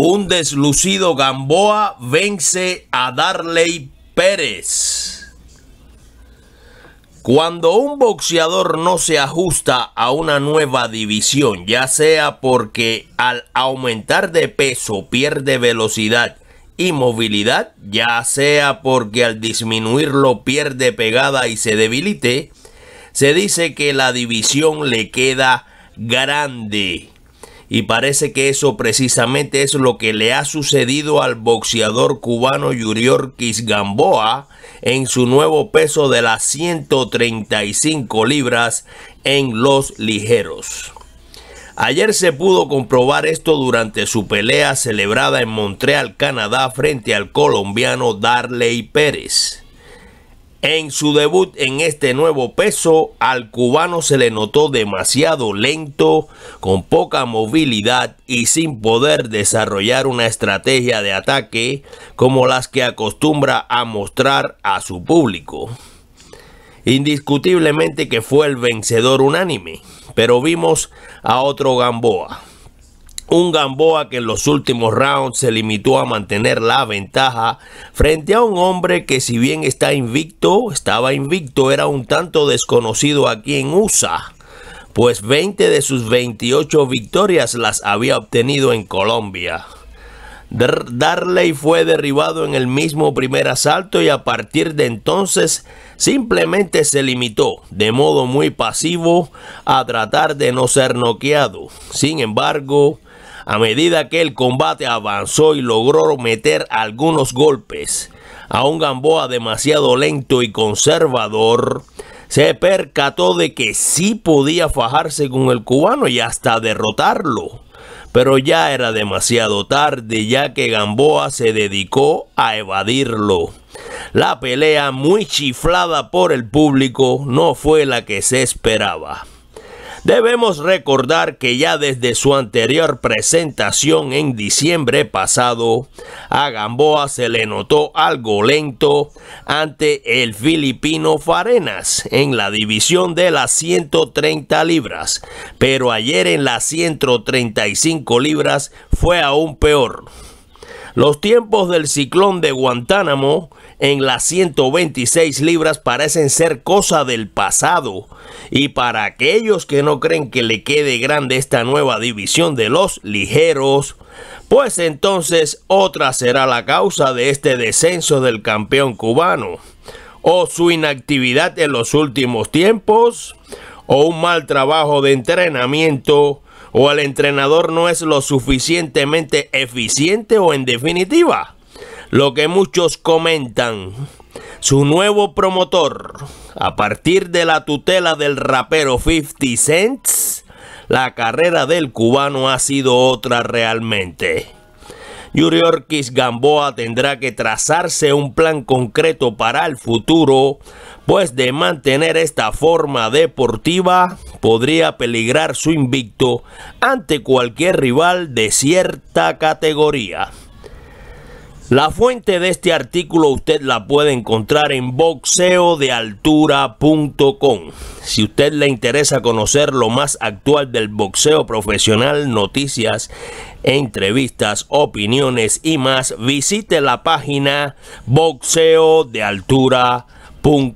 Un deslucido Gamboa vence a Darley Pérez. Cuando un boxeador no se ajusta a una nueva división, ya sea porque al aumentar de peso pierde velocidad y movilidad, ya sea porque al disminuirlo pierde pegada y se debilite, se dice que la división le queda grande. Y parece que eso precisamente es lo que le ha sucedido al boxeador cubano Yuriorkis Gamboa en su nuevo peso de las 135 libras en los ligeros. Ayer se pudo comprobar esto durante su pelea celebrada en Montreal, Canadá frente al colombiano Darley Pérez. En su debut en este nuevo peso, al cubano se le notó demasiado lento, con poca movilidad y sin poder desarrollar una estrategia de ataque como las que acostumbra a mostrar a su público. Indiscutiblemente que fue el vencedor unánime, pero vimos a otro Gamboa, un Gamboa que en los últimos rounds se limitó a mantener la ventaja frente a un hombre que si bien está invicto, estaba invicto, era un tanto desconocido aquí en USA, pues 20 de sus 28 victorias las había obtenido en Colombia. Darley fue derribado en el mismo primer asalto y a partir de entonces simplemente se limitó de modo muy pasivo a tratar de no ser noqueado. Sin embargo, a medida que el combate avanzó y logró meter algunos golpes a un Gamboa demasiado lento y conservador, se percató de que sí podía fajarse con el cubano y hasta derrotarlo. Pero ya era demasiado tarde ya que Gamboa se dedicó a evadirlo. La pelea muy chiflada por el público no fue la que se esperaba. Debemos recordar que ya desde su anterior presentación en diciembre pasado, a Gamboa se le notó algo lento ante el filipino Farenas en la división de las 130 libras, pero ayer en las 135 libras fue aún peor. Los tiempos del ciclón de Guantánamo en las 126 libras parecen ser cosa del pasado. Y para aquellos que no creen que le quede grande esta nueva división de los ligeros, pues entonces otra será la causa de este descenso del campeón cubano. O su inactividad en los últimos tiempos, o un mal trabajo de entrenamiento o el entrenador no es lo suficientemente eficiente o en definitiva, lo que muchos comentan, su nuevo promotor, a partir de la tutela del rapero 50 Cent la carrera del cubano ha sido otra realmente. Yuri Orkis Gamboa tendrá que trazarse un plan concreto para el futuro, pues de mantener esta forma deportiva podría peligrar su invicto ante cualquier rival de cierta categoría. La fuente de este artículo usted la puede encontrar en boxeodealtura.com. Si usted le interesa conocer lo más actual del boxeo profesional, noticias, entrevistas, opiniones y más, visite la página boxeodealtura.com.